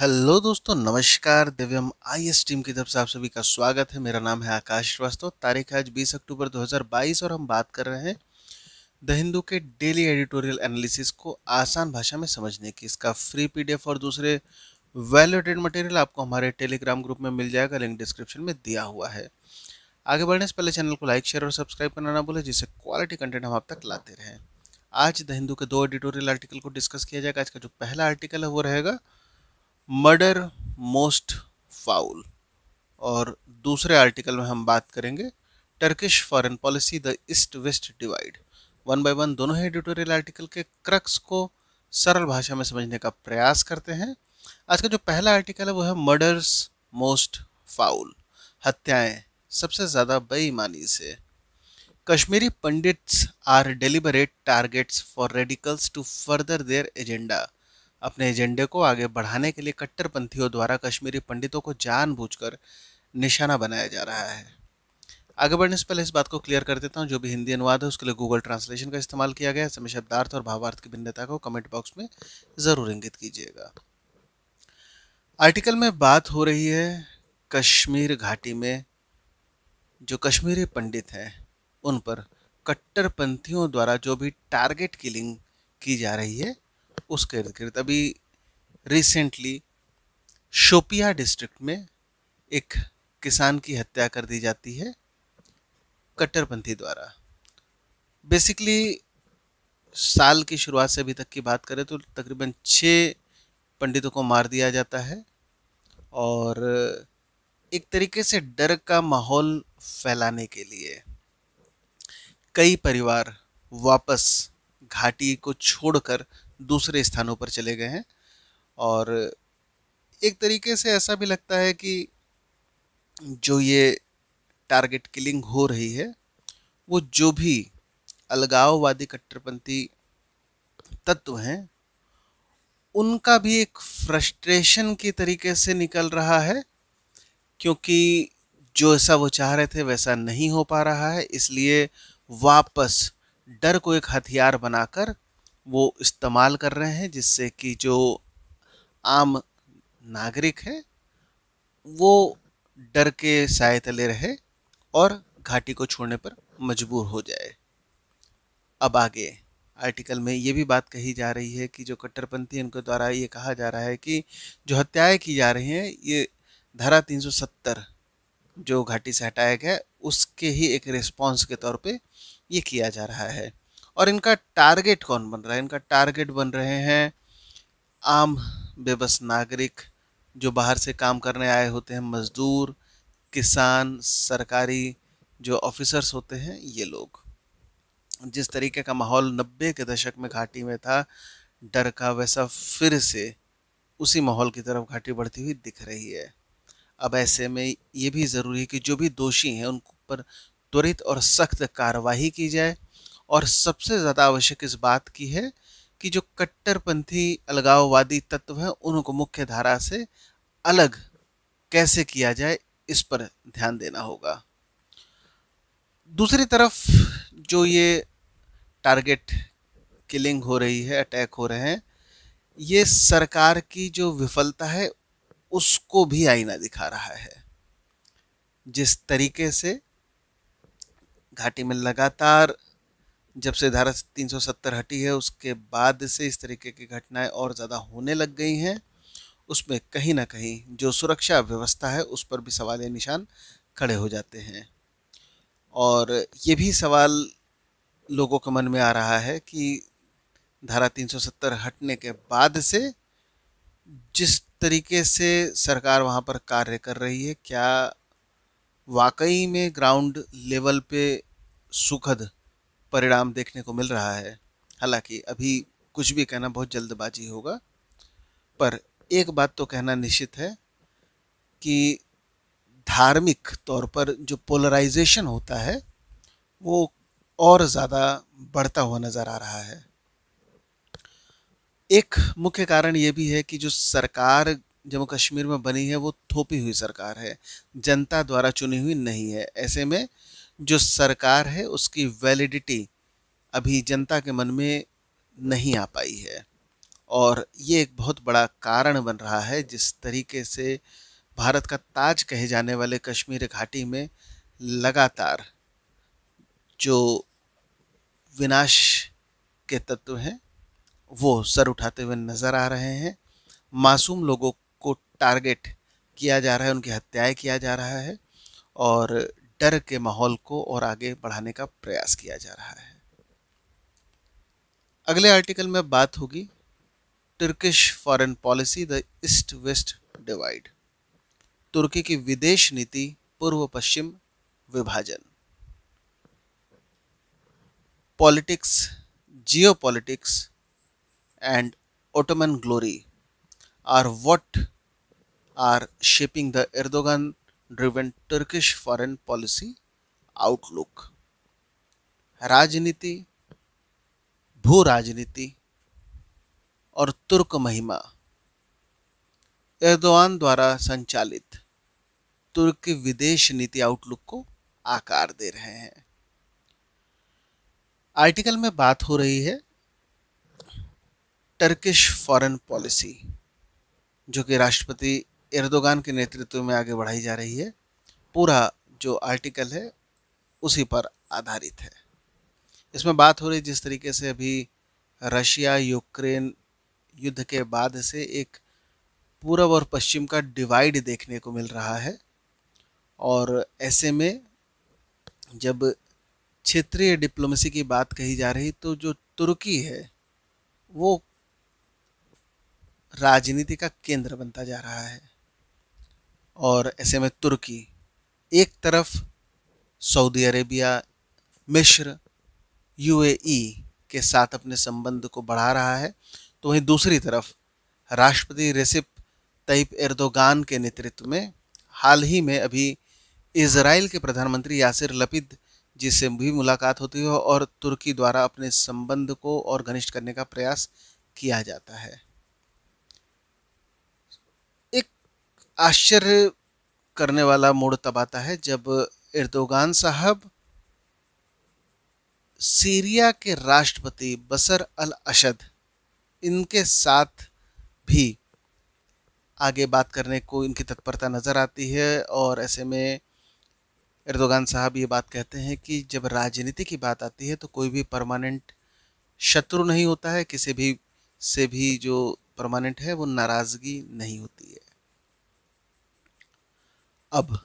hello दोस्तों नमस्कार दिव्यम S team की तरफ से आप सभी का स्वागत है मेरा नाम है आकाश श्रीवास्तव तारीख है आज 20 अक्टूबर 2022 और हम बात कर रहे हैं द हिंदू के डेली एडिटोरियल एनालिसिस को आसान भाषा में समझने की इसका फ्री पीडीएफ और दूसरे वैल्यूटेड मटेरियल आपको हमारे टेलीग्राम ग्रुप में मिल जाएगा लिंक डिस्क्रिप्शन में दिया हुआ है आगे बढ़ने से पहले चैनल को लाइक शेयर और सब्सक्राइब करना ना भूलें जिससे क्वालिटी कंटेंट हम आप तक लाते रहें आज द हिंदू के दो एडिटोरियल आर्टिकल को डिस्कस किया जाएगा आज का जो पहला आर्टिकल है वो रहेगा मर्डर मोस्ट फाउल और दूसरे आर्टिकल में हम बात करेंगे Turkish foreign policy the east west divide one by one दोनों ही एडिटोरियल आर्टिकल के क्रक्स को सरल भाषा में समझने का प्रयास करते हैं आज का जो पहला आर्टिकल है वो है मर्डर्स मोस्ट फाउल हत्याएं सबसे ज़्यादा बेईमानी से Kashmiri Pandits are deliberate targets for radicals to further their agenda अपने एजेंडे को आगे बढ़ाने के लिए कट्टरपंथियों द्वारा कश्मीरी पंडितों को जानबूझकर निशाना बनाया जा रहा है आगे बढ़ने से पहले इस बात को क्लियर कर देता हूँ जो भी हिंदी अनुवाद है उसके लिए गूगल ट्रांसलेशन का इस्तेमाल किया गया है समय शब्दार्थ और भावार्थ की भिन्नता को कमेंट बॉक्स में ज़रूर इंगित कीजिएगा आर्टिकल में बात हो रही है कश्मीर घाटी में जो कश्मीरी पंडित हैं उन पर कट्टरपंथियों द्वारा जो भी टारगेट किलिंग की जा रही है उसके इर्द गिर्द अभी रिसेंटली शोपिया डिस्ट्रिक्ट में एक किसान की हत्या कर दी जाती है कट्टरपंथी द्वारा बेसिकली साल की शुरुआत से अभी तक की बात करें तो तकरीबन छः पंडितों को मार दिया जाता है और एक तरीके से डर का माहौल फैलाने के लिए कई परिवार वापस घाटी को छोड़कर दूसरे स्थानों पर चले गए हैं और एक तरीके से ऐसा भी लगता है कि जो ये टारगेट किलिंग हो रही है वो जो भी अलगाववादी कट्टरपंथी तत्व हैं उनका भी एक फ्रस्ट्रेशन के तरीके से निकल रहा है क्योंकि जो ऐसा वो चाह रहे थे वैसा नहीं हो पा रहा है इसलिए वापस डर को एक हथियार बनाकर वो इस्तेमाल कर रहे हैं जिससे कि जो आम नागरिक है वो डर के साय तले रहे और घाटी को छोड़ने पर मजबूर हो जाए अब आगे आर्टिकल में ये भी बात कही जा रही है कि जो कट्टरपंथी उनके द्वारा ये कहा जा रहा है कि जो हत्याएं की जा रही हैं ये धारा 370 जो घाटी से हटाया गया उसके ही एक रिस्पॉन्स के तौर पे ये किया जा रहा है और इनका टारगेट कौन बन रहा है इनका टारगेट बन रहे हैं आम बेबस नागरिक जो बाहर से काम करने आए होते हैं मज़दूर किसान सरकारी जो ऑफिसर्स होते हैं ये लोग जिस तरीके का माहौल नब्बे के दशक में घाटी में था डर का वैसा फिर से उसी माहौल की तरफ घाटी बढ़ती हुई दिख रही है अब ऐसे में ये भी ज़रूरी है कि जो भी दोषी हैं उन पर त्वरित और सख्त कार्रवाई की जाए और सबसे ज़्यादा आवश्यक इस बात की है कि जो कट्टरपंथी अलगाववादी तत्व हैं उनको मुख्य धारा से अलग कैसे किया जाए इस पर ध्यान देना होगा दूसरी तरफ जो ये टारगेट किलिंग हो रही है अटैक हो रहे हैं ये सरकार की जो विफलता है उसको भी आईना दिखा रहा है जिस तरीके से घाटी में लगातार जब से धारा 370 हटी है उसके बाद से इस तरीके की घटनाएं और ज़्यादा होने लग गई हैं उसमें कहीं ना कहीं जो सुरक्षा व्यवस्था है उस पर भी सवाल निशान खड़े हो जाते हैं और ये भी सवाल लोगों के मन में आ रहा है कि धारा 370 हटने के बाद से जिस तरीके से सरकार वहाँ पर कार्य कर रही है क्या वाकई में ग्राउंड लेवल पे सुखद परिणाम देखने को मिल रहा है हालांकि अभी कुछ भी कहना बहुत जल्दबाजी होगा पर एक बात तो कहना निश्चित है कि धार्मिक तौर पर जो पोलराइजेशन होता है वो और ज़्यादा बढ़ता हुआ नज़र आ रहा है एक मुख्य कारण ये भी है कि जो सरकार जम्मू कश्मीर में बनी है वो थोपी हुई सरकार है जनता द्वारा चुनी हुई नहीं है ऐसे में जो सरकार है उसकी वैलिडिटी अभी जनता के मन में नहीं आ पाई है और ये एक बहुत बड़ा कारण बन रहा है जिस तरीके से भारत का ताज कहे जाने वाले कश्मीर घाटी में लगातार जो विनाश के तत्व हैं वो सर उठाते हुए नज़र आ रहे हैं मासूम लोगों को टारगेट किया जा रहा है उनकी हत्याएं किया जा रहा है और डर के माहौल को और आगे बढ़ाने का प्रयास किया जा रहा है अगले आर्टिकल में बात होगी Turkish foreign policy the east west divide तुर्की की विदेश नीति पूर्व पश्चिम विभाजन politics geopolitics and Ottoman glory are what are shaping the Erdogan driven Turkish foreign policy outlook राजनीति भू राजनीति और तुर्क महिमा एर्दोआन द्वारा संचालित तुर्क विदेश नीति आउटलुक को आकार दे रहे हैं आर्टिकल में बात हो रही है टर्किश फॉरेन पॉलिसी जो कि राष्ट्रपति एर्दोगान के नेतृत्व में आगे बढ़ाई जा रही है पूरा जो आर्टिकल है उसी पर आधारित है इसमें बात हो रही जिस तरीके से अभी रशिया यूक्रेन युद्ध के बाद से एक पूर्व और पश्चिम का डिवाइड देखने को मिल रहा है और ऐसे में जब क्षेत्रीय डिप्लोमेसी की बात कही जा रही तो जो तुर्की है वो राजनीति का केंद्र बनता जा रहा है और ऐसे में तुर्की एक तरफ सऊदी अरेबिया मिश्र यूएई के साथ अपने संबंध को बढ़ा रहा है तो वहीं दूसरी तरफ राष्ट्रपति रेसिप तैयब एर्दोगान के नेतृत्व में हाल ही में अभी इसराइल के प्रधानमंत्री यासिर लपिद जी से भी मुलाकात होती है और तुर्की द्वारा अपने संबंध को और घनिष्ठ करने का प्रयास किया जाता है आश्चर्य करने वाला मोड़ तब आता है जब इर्दोगान साहब सीरिया के राष्ट्रपति बसर अल अशद इनके साथ भी आगे बात करने को इनकी तत्परता नज़र आती है और ऐसे में इर्दोगान साहब ये बात कहते हैं कि जब राजनीति की बात आती है तो कोई भी परमानेंट शत्रु नहीं होता है किसी भी से भी जो परमानेंट है वो नाराज़गी नहीं होती है अब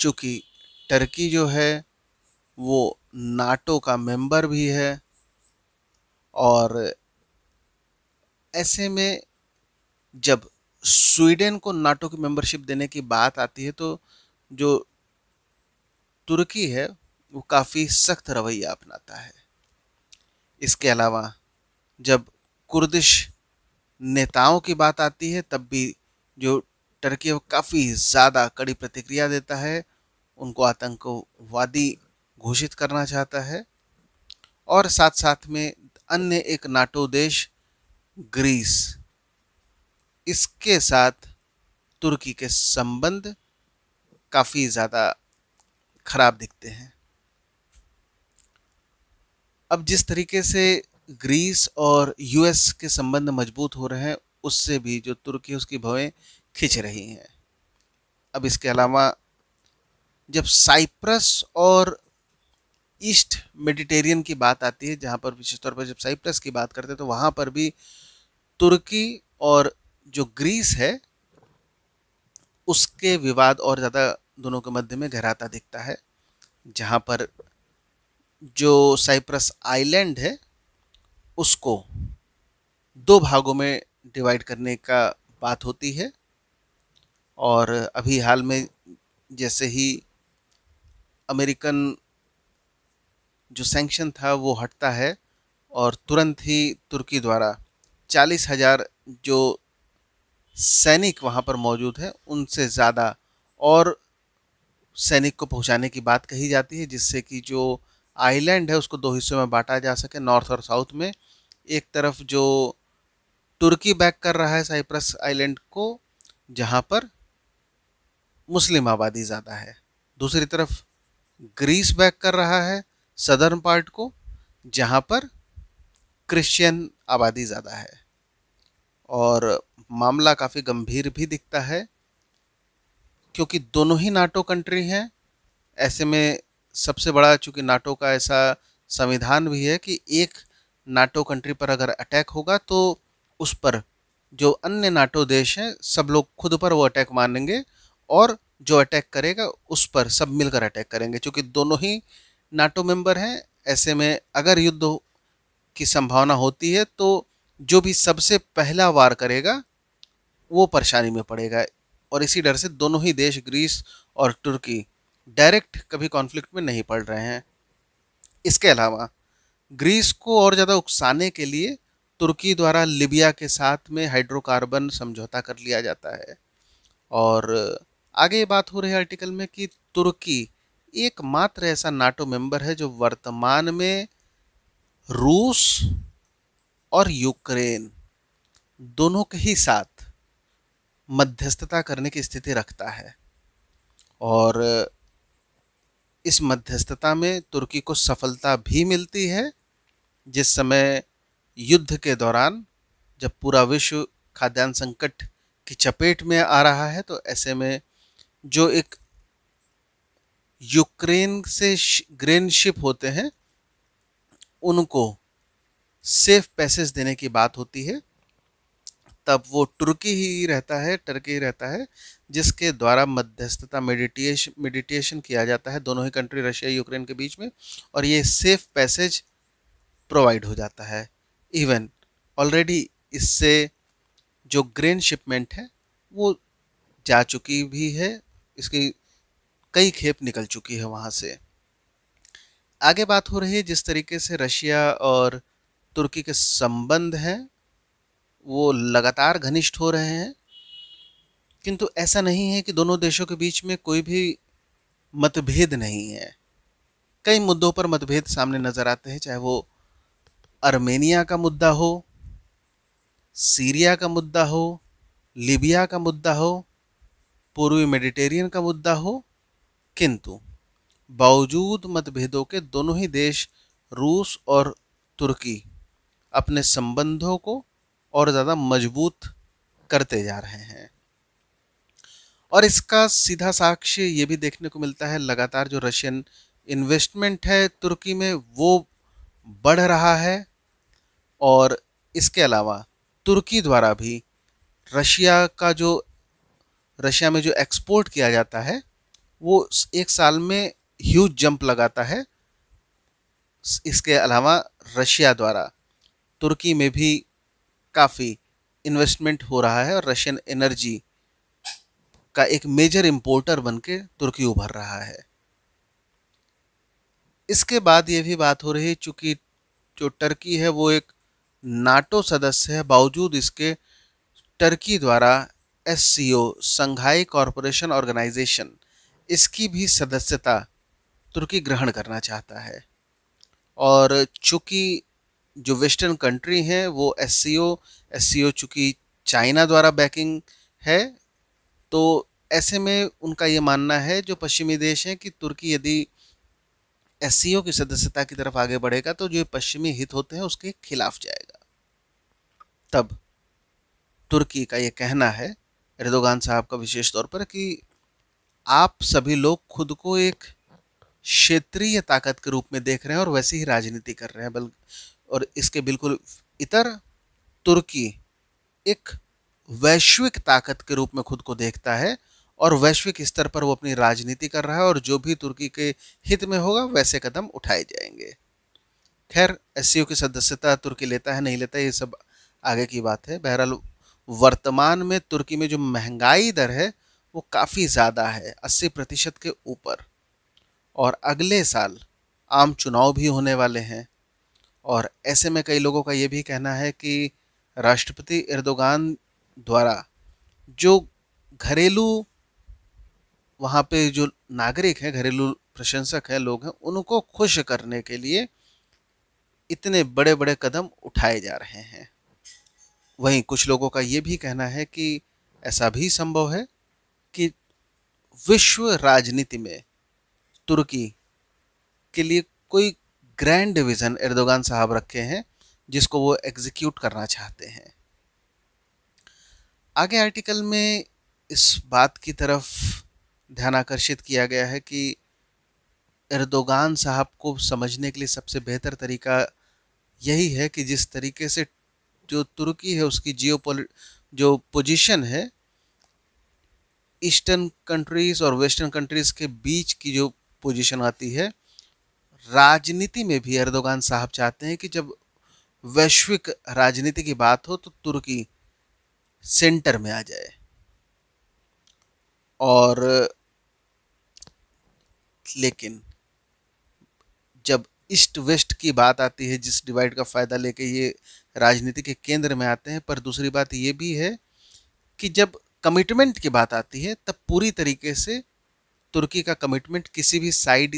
चूँकि टर्की जो है वो नाटो का मेंबर भी है और ऐसे में जब स्वीडन को नाटो की मेंबरशिप देने की बात आती है तो जो तुर्की है वो काफ़ी सख्त रवैया अपनाता है इसके अलावा जब कुर्दिश नेताओं की बात आती है तब भी जो टर्की अब काफ़ी ज़्यादा कड़ी प्रतिक्रिया देता है उनको आतंकवादी घोषित करना चाहता है और साथ साथ में अन्य एक नाटो देश ग्रीस इसके साथ तुर्की के संबंध काफ़ी ज़्यादा खराब दिखते हैं अब जिस तरीके से ग्रीस और यूएस के संबंध मजबूत हो रहे हैं उससे भी जो तुर्की उसकी भवें खींच रही हैं अब इसके अलावा जब साइप्रस और ईस्ट मेडिटेरियन की बात आती है जहाँ पर विशेष तौर पर जब साइप्रस की बात करते हैं तो वहाँ पर भी तुर्की और जो ग्रीस है उसके विवाद और ज़्यादा दोनों के मध्य में गहराता दिखता है जहाँ पर जो साइप्रस आइलैंड है उसको दो भागों में डिवाइड करने का बात होती है और अभी हाल में जैसे ही अमेरिकन जो सैंक्शन था वो हटता है और तुरंत ही तुर्की द्वारा चालीस हज़ार जो सैनिक वहाँ पर मौजूद हैं उनसे ज़्यादा और सैनिक को पहुँचाने की बात कही जाती है जिससे कि जो आइलैंड है उसको दो हिस्सों में बांटा जा सके नॉर्थ और साउथ में एक तरफ जो तुर्की बैक कर रहा है साइप्रस आइलैंड को जहाँ पर मुस्लिम आबादी ज़्यादा है दूसरी तरफ ग्रीस बैक कर रहा है सदर्न पार्ट को जहाँ पर क्रिश्चियन आबादी ज़्यादा है और मामला काफ़ी गंभीर भी दिखता है क्योंकि दोनों ही नाटो कंट्री हैं ऐसे में सबसे बड़ा चूँकि नाटो का ऐसा संविधान भी है कि एक नाटो कंट्री पर अगर अटैक होगा तो उस पर जो अन्य नाटो देश हैं सब लोग खुद पर वो अटैक मानेंगे और जो अटैक करेगा उस पर सब मिलकर अटैक करेंगे क्योंकि दोनों ही नाटो मेंबर हैं ऐसे में अगर युद्ध की संभावना होती है तो जो भी सबसे पहला वार करेगा वो परेशानी में पड़ेगा और इसी डर से दोनों ही देश ग्रीस और तुर्की डायरेक्ट कभी कॉन्फ्लिक्ट में नहीं पड़ रहे हैं इसके अलावा ग्रीस को और ज़्यादा उकसाने के लिए तुर्की द्वारा लिबिया के साथ में हाइड्रोकार्बन समझौता कर लिया जाता है और आगे ये बात हो रही है आर्टिकल में कि तुर्की एकमात्र ऐसा नाटो मेंबर है जो वर्तमान में रूस और यूक्रेन दोनों के ही साथ मध्यस्थता करने की स्थिति रखता है और इस मध्यस्थता में तुर्की को सफलता भी मिलती है जिस समय युद्ध के दौरान जब पूरा विश्व खाद्यान्न संकट की चपेट में आ रहा है तो ऐसे में जो एक यूक्रेन से ग्रेन शिप होते हैं उनको सेफ पैसेज देने की बात होती है तब वो तुर्की ही रहता है टर्की ही रहता है जिसके द्वारा मध्यस्थता मेडिटेशन मेडिटेशन किया जाता है दोनों ही कंट्री रशिया यूक्रेन के बीच में और ये सेफ पैसेज प्रोवाइड हो जाता है इवन ऑलरेडी इससे जो ग्रेन शिपमेंट है वो जा चुकी भी है इसकी कई खेप निकल चुकी है वहाँ से आगे बात हो रही है जिस तरीके से रशिया और तुर्की के संबंध हैं वो लगातार घनिष्ठ हो रहे हैं किंतु ऐसा नहीं है कि दोनों देशों के बीच में कोई भी मतभेद नहीं है कई मुद्दों पर मतभेद सामने नज़र आते हैं चाहे वो अर्मेनिया का मुद्दा हो सीरिया का मुद्दा हो लीबिया का मुद्दा हो पूर्वी मेडिटेरियन का मुद्दा हो किंतु बावजूद मतभेदों के दोनों ही देश रूस और तुर्की अपने संबंधों को और ज़्यादा मजबूत करते जा रहे हैं और इसका सीधा साक्ष्य ये भी देखने को मिलता है लगातार जो रशियन इन्वेस्टमेंट है तुर्की में वो बढ़ रहा है और इसके अलावा तुर्की द्वारा भी रशिया का जो रशिया में जो एक्सपोर्ट किया जाता है वो एक साल में ह्यूज जंप लगाता है इसके अलावा रशिया द्वारा तुर्की में भी काफ़ी इन्वेस्टमेंट हो रहा है और रशियन एनर्जी का एक मेजर इम्पोर्टर बन के तुर्की उभर रहा है इसके बाद ये भी बात हो रही है चूँकि जो टर्की है वो एक नाटो सदस्य है बावजूद इसके टर्की द्वारा S C O Shanghai corporation organization इसकी भी सदस्यता तुर्की ग्रहण करना चाहता है और चूँकि जो वेस्टर्न कंट्री हैं वो S C O S C ओ चूँकि चाइना द्वारा बैकिंग है तो ऐसे में उनका ये मानना है जो पश्चिमी देश हैं कि तुर्की यदि एस की सदस्यता की तरफ आगे बढ़ेगा तो जो पश्चिमी हित होते हैं उसके खिलाफ जाएगा तब तुर्की का ये कहना है रिदोगान साहब का विशेष तौर पर कि आप सभी लोग खुद को एक क्षेत्रीय ताकत के रूप में देख रहे हैं और वैसे ही राजनीति कर रहे हैं बल और इसके बिल्कुल इतर तुर्की एक वैश्विक ताकत के रूप में खुद को देखता है और वैश्विक स्तर पर वो अपनी राजनीति कर रहा है और जो भी तुर्की के हित में होगा वैसे कदम उठाए जाएंगे खैर एस की सदस्यता तुर्की लेता है नहीं लेता ये सब आगे की बात है बहरहाल वर्तमान में तुर्की में जो महंगाई दर है वो काफ़ी ज़्यादा है 80 प्रतिशत के ऊपर और अगले साल आम चुनाव भी होने वाले हैं और ऐसे में कई लोगों का ये भी कहना है कि राष्ट्रपति इर्दोगान द्वारा जो घरेलू वहाँ पे जो नागरिक हैं घरेलू प्रशंसक हैं लोग हैं उनको खुश करने के लिए इतने बड़े बड़े कदम उठाए जा रहे हैं वहीं कुछ लोगों का ये भी कहना है कि ऐसा भी संभव है कि विश्व राजनीति में तुर्की के लिए कोई ग्रैंड विज़न एर्दोगान साहब रखे हैं जिसको वो एग्जीक्यूट करना चाहते हैं आगे आर्टिकल में इस बात की तरफ ध्यान आकर्षित किया गया है कि एर्दोगान साहब को समझने के लिए सबसे बेहतर तरीका यही है कि जिस तरीके से जो तुर्की है उसकी जियो जो पोजीशन है ईस्टर्न कंट्रीज़ और वेस्टर्न कंट्रीज़ के बीच की जो पोजीशन आती है राजनीति में भी अर्दोगान साहब चाहते हैं कि जब वैश्विक राजनीति की बात हो तो तुर्की सेंटर में आ जाए और लेकिन ईस्ट वेस्ट की बात आती है जिस डिवाइड का फ़ायदा लेके ये राजनीति के केंद्र में आते हैं पर दूसरी बात ये भी है कि जब कमिटमेंट की बात आती है तब पूरी तरीके से तुर्की का कमिटमेंट किसी भी साइड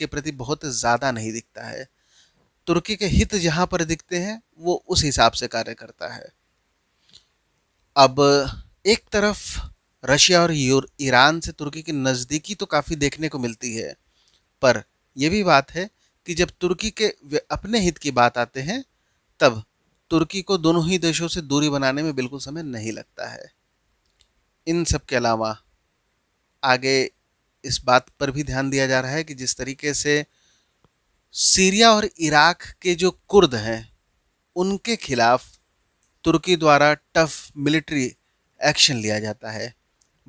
के प्रति बहुत ज़्यादा नहीं दिखता है तुर्की के हित जहाँ पर दिखते हैं वो उस हिसाब से कार्य करता है अब एक तरफ रशिया और ईरान से तुर्की की नज़दीकी तो काफ़ी देखने को मिलती है पर यह भी बात है कि जब तुर्की के अपने हित की बात आते हैं तब तुर्की को दोनों ही देशों से दूरी बनाने में बिल्कुल समय नहीं लगता है इन सब के अलावा आगे इस बात पर भी ध्यान दिया जा रहा है कि जिस तरीके से सीरिया और इराक के जो कुर्द हैं उनके खिलाफ तुर्की द्वारा टफ मिलिट्री एक्शन लिया जाता है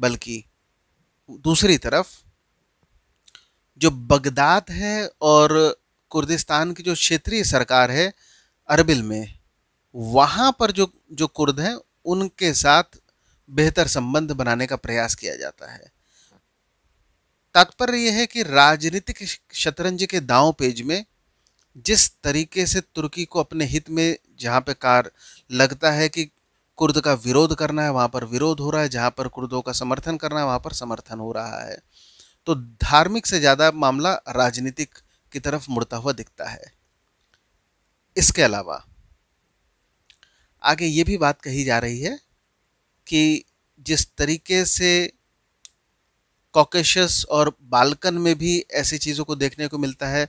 बल्कि दूसरी तरफ जो बगदाद है और कुर्दिस्तान की जो क्षेत्रीय सरकार है अरबिल में वहाँ पर जो जो कुर्द हैं उनके साथ बेहतर संबंध बनाने का प्रयास किया जाता है तात्पर्य यह है कि राजनीतिक शतरंज के दांव पेज में जिस तरीके से तुर्की को अपने हित में जहाँ पे कार लगता है कि कुर्द का विरोध करना है वहाँ पर विरोध हो रहा है जहाँ पर कुर्दों का समर्थन करना है वहाँ पर समर्थन हो रहा है तो धार्मिक से ज़्यादा मामला राजनीतिक की तरफ मुड़ता हुआ दिखता है इसके अलावा आगे ये भी बात कही जा रही है कि जिस तरीके से कॉकेशस और बालकन में भी ऐसी चीज़ों को देखने को मिलता है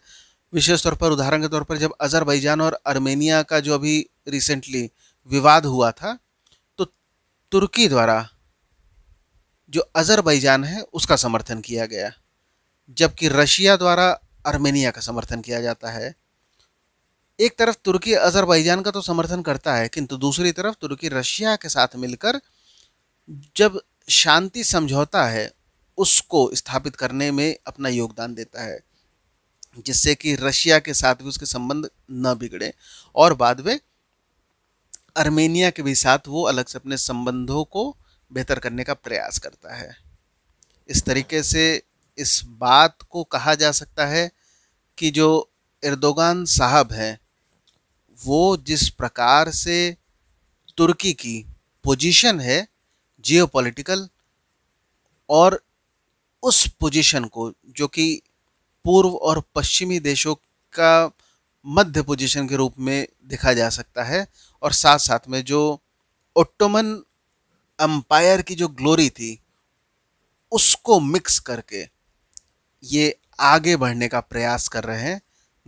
विशेष तौर पर उदाहरण के तौर पर जब अजरबैजान और अर्मेनिया का जो अभी रिसेंटली विवाद हुआ था तो तुर्की द्वारा जो अजरबैजान है उसका समर्थन किया गया जबकि रशिया द्वारा आर्मेनिया का समर्थन किया जाता है एक तरफ तुर्की अजरबैजान का तो समर्थन करता है किंतु दूसरी तरफ तुर्की रशिया के साथ मिलकर जब शांति समझौता है उसको स्थापित करने में अपना योगदान देता है जिससे कि रशिया के साथ भी उसके संबंध न बिगड़े और बाद में आर्मेनिया के भी साथ वो अलग से अपने संबंधों को बेहतर करने का प्रयास करता है इस तरीके से इस बात को कहा जा सकता है कि जो इर्दोगान साहब हैं वो जिस प्रकार से तुर्की की पोजीशन है जियोपॉलिटिकल और उस पोजीशन को जो कि पूर्व और पश्चिमी देशों का मध्य पोजीशन के रूप में देखा जा सकता है और साथ साथ में जो ओटोमन अम्पायर की जो ग्लोरी थी उसको मिक्स करके ये आगे बढ़ने का प्रयास कर रहे हैं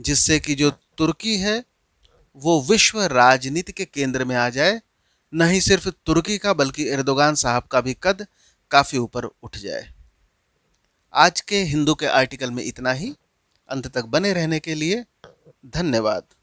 जिससे कि जो तुर्की है वो विश्व राजनीति के केंद्र में आ जाए न ही सिर्फ तुर्की का बल्कि इर्दोगान साहब का भी कद काफ़ी ऊपर उठ जाए आज के हिंदू के आर्टिकल में इतना ही अंत तक बने रहने के लिए धन्यवाद